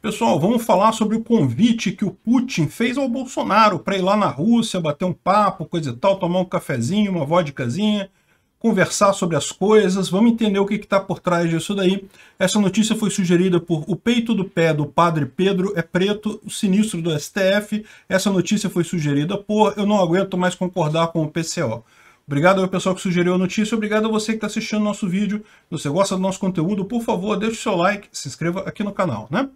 Pessoal, vamos falar sobre o convite que o Putin fez ao Bolsonaro para ir lá na Rússia, bater um papo, coisa e tal, tomar um cafezinho, uma vodkazinha, conversar sobre as coisas, vamos entender o que está por trás disso daí. Essa notícia foi sugerida por O Peito do Pé do Padre Pedro é Preto, o sinistro do STF. Essa notícia foi sugerida por Eu Não Aguento Mais Concordar com o PCO. Obrigado ao pessoal que sugeriu a notícia, obrigado a você que está assistindo nosso vídeo. Se você gosta do nosso conteúdo, por favor, deixe o seu like, se inscreva aqui no canal, né?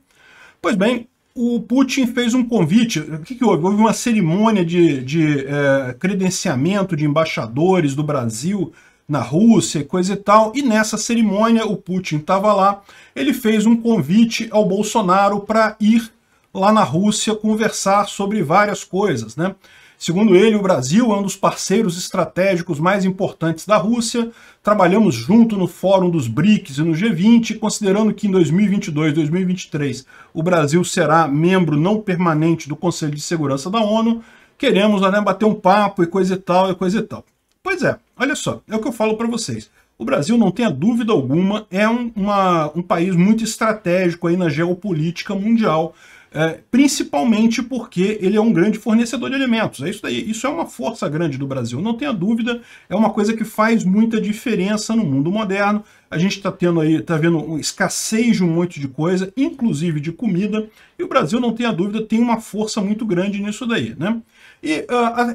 Pois bem, o Putin fez um convite. O que, que houve? Houve uma cerimônia de, de é, credenciamento de embaixadores do Brasil na Rússia e coisa e tal. E nessa cerimônia, o Putin estava lá. Ele fez um convite ao Bolsonaro para ir lá na Rússia conversar sobre várias coisas, né? Segundo ele, o Brasil é um dos parceiros estratégicos mais importantes da Rússia. Trabalhamos junto no Fórum dos BRICS e no G20, considerando que em 2022 2023 o Brasil será membro não permanente do Conselho de Segurança da ONU. Queremos né, bater um papo e coisa e tal e coisa e tal. Pois é, olha só, é o que eu falo para vocês. O Brasil, não tenha dúvida alguma, é um, uma, um país muito estratégico aí na geopolítica mundial é, principalmente porque ele é um grande fornecedor de alimentos. É isso daí. Isso é uma força grande do Brasil, não tenha dúvida. É uma coisa que faz muita diferença no mundo moderno. A gente está tendo aí, está vendo um escassez de um monte de coisa, inclusive de comida, e o Brasil, não tenha dúvida, tem uma força muito grande nisso daí, né? E uh,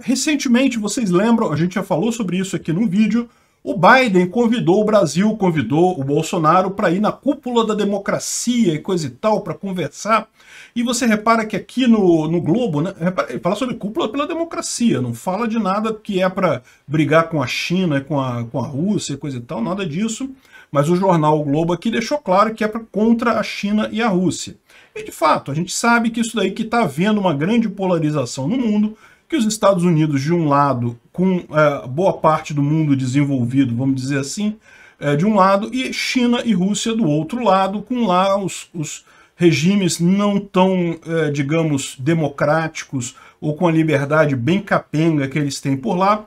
recentemente, vocês lembram, a gente já falou sobre isso aqui no vídeo, o Biden convidou o Brasil, convidou o Bolsonaro para ir na cúpula da democracia e coisa e tal, para conversar. E você repara que aqui no, no Globo, né, ele fala sobre cúpula pela democracia, não fala de nada que é para brigar com a China, com a, com a Rússia e coisa e tal, nada disso. Mas o jornal o Globo aqui deixou claro que é pra, contra a China e a Rússia. E de fato, a gente sabe que isso daí que está havendo uma grande polarização no mundo, que os Estados Unidos, de um lado, com é, boa parte do mundo desenvolvido, vamos dizer assim, é, de um lado, e China e Rússia do outro lado, com lá os, os regimes não tão, é, digamos, democráticos ou com a liberdade bem capenga que eles têm por lá,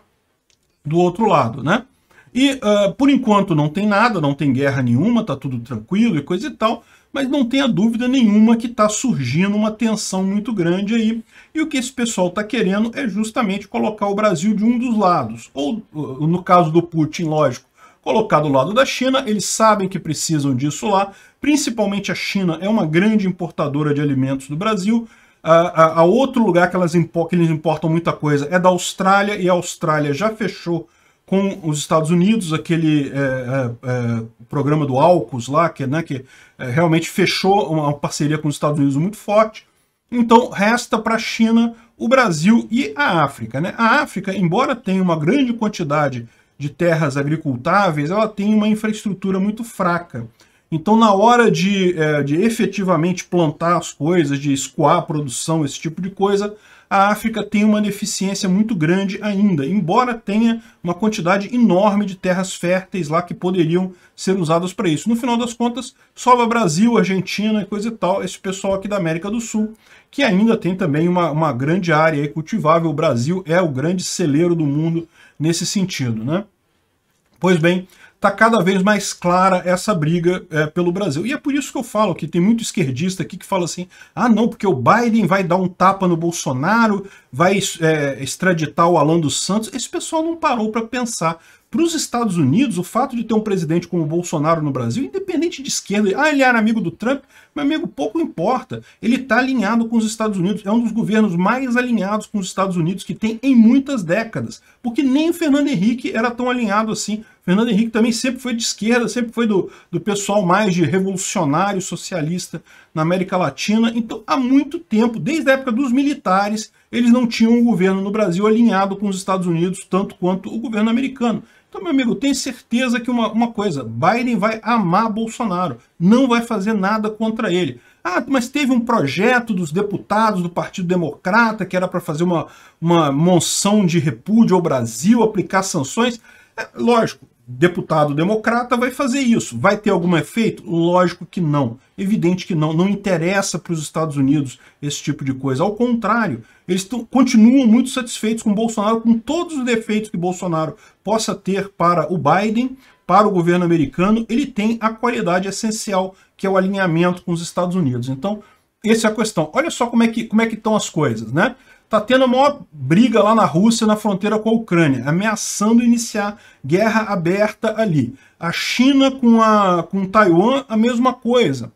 do outro lado, né? E, é, por enquanto, não tem nada, não tem guerra nenhuma, tá tudo tranquilo e coisa e tal, mas não tenha dúvida nenhuma que está surgindo uma tensão muito grande aí. E o que esse pessoal está querendo é justamente colocar o Brasil de um dos lados. Ou, uh, no caso do Putin, lógico, colocar do lado da China, eles sabem que precisam disso lá, principalmente a China é uma grande importadora de alimentos do Brasil, a, a, a outro lugar que, elas, que eles importam muita coisa é da Austrália, e a Austrália já fechou com os Estados Unidos, aquele é, é, é, programa do AUKUS lá, que, né, que realmente fechou uma parceria com os Estados Unidos muito forte. Então, resta para a China o Brasil e a África. Né? A África, embora tenha uma grande quantidade de terras agricultáveis, ela tem uma infraestrutura muito fraca. Então, na hora de, de efetivamente plantar as coisas, de escoar a produção, esse tipo de coisa, a África tem uma deficiência muito grande ainda, embora tenha uma quantidade enorme de terras férteis lá que poderiam ser usadas para isso. No final das contas, sobra Brasil, Argentina e coisa e tal, esse pessoal aqui da América do Sul, que ainda tem também uma, uma grande área cultivável. O Brasil é o grande celeiro do mundo nesse sentido, né? Pois bem, está cada vez mais clara essa briga é, pelo Brasil. E é por isso que eu falo que tem muito esquerdista aqui que fala assim, ah não, porque o Biden vai dar um tapa no Bolsonaro, vai é, extraditar o Alan dos Santos. Esse pessoal não parou para pensar. Para os Estados Unidos, o fato de ter um presidente como o Bolsonaro no Brasil, independente de esquerda, ah, ele era amigo do Trump, meu amigo, pouco importa. Ele está alinhado com os Estados Unidos, é um dos governos mais alinhados com os Estados Unidos que tem em muitas décadas, porque nem o Fernando Henrique era tão alinhado assim Fernando Henrique também sempre foi de esquerda, sempre foi do, do pessoal mais de revolucionário socialista na América Latina. Então, há muito tempo, desde a época dos militares, eles não tinham um governo no Brasil alinhado com os Estados Unidos, tanto quanto o governo americano. Então, meu amigo, tenho certeza que uma, uma coisa, Biden vai amar Bolsonaro, não vai fazer nada contra ele. Ah, mas teve um projeto dos deputados do Partido Democrata que era para fazer uma, uma monção de repúdio ao Brasil, aplicar sanções. Lógico, deputado democrata vai fazer isso. Vai ter algum efeito? Lógico que não. Evidente que não. Não interessa para os Estados Unidos esse tipo de coisa. Ao contrário, eles continuam muito satisfeitos com Bolsonaro, com todos os defeitos que Bolsonaro possa ter para o Biden, para o governo americano. Ele tem a qualidade essencial, que é o alinhamento com os Estados Unidos. Então, essa é a questão. Olha só como é que, como é que estão as coisas, né? Tá tendo a maior briga lá na Rússia, na fronteira com a Ucrânia, ameaçando iniciar guerra aberta ali. A China com, a, com Taiwan, a mesma coisa.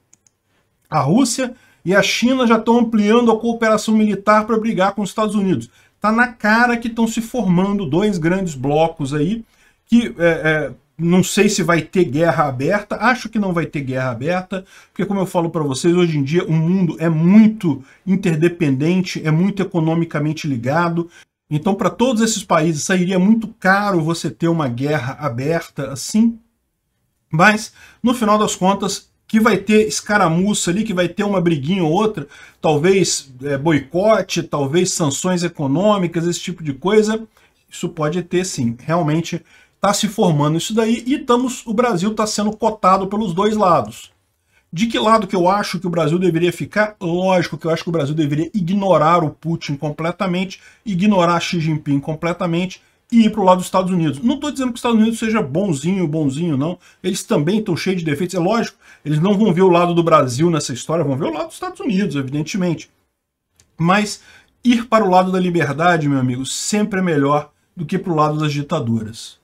A Rússia e a China já estão ampliando a cooperação militar para brigar com os Estados Unidos. Tá na cara que estão se formando dois grandes blocos aí que é, é, não sei se vai ter guerra aberta, acho que não vai ter guerra aberta, porque como eu falo para vocês, hoje em dia o mundo é muito interdependente, é muito economicamente ligado, então para todos esses países sairia muito caro você ter uma guerra aberta assim, mas no final das contas que vai ter escaramuça ali, que vai ter uma briguinha ou outra, talvez é, boicote, talvez sanções econômicas, esse tipo de coisa, isso pode ter sim, realmente Está se formando isso daí e estamos, o Brasil está sendo cotado pelos dois lados. De que lado que eu acho que o Brasil deveria ficar? Lógico que eu acho que o Brasil deveria ignorar o Putin completamente, ignorar Xi Jinping completamente e ir para o lado dos Estados Unidos. Não estou dizendo que os Estados Unidos seja bonzinho, bonzinho, não. Eles também estão cheios de defeitos. É lógico, eles não vão ver o lado do Brasil nessa história, vão ver o lado dos Estados Unidos, evidentemente. Mas ir para o lado da liberdade, meu amigo, sempre é melhor do que para o lado das ditaduras.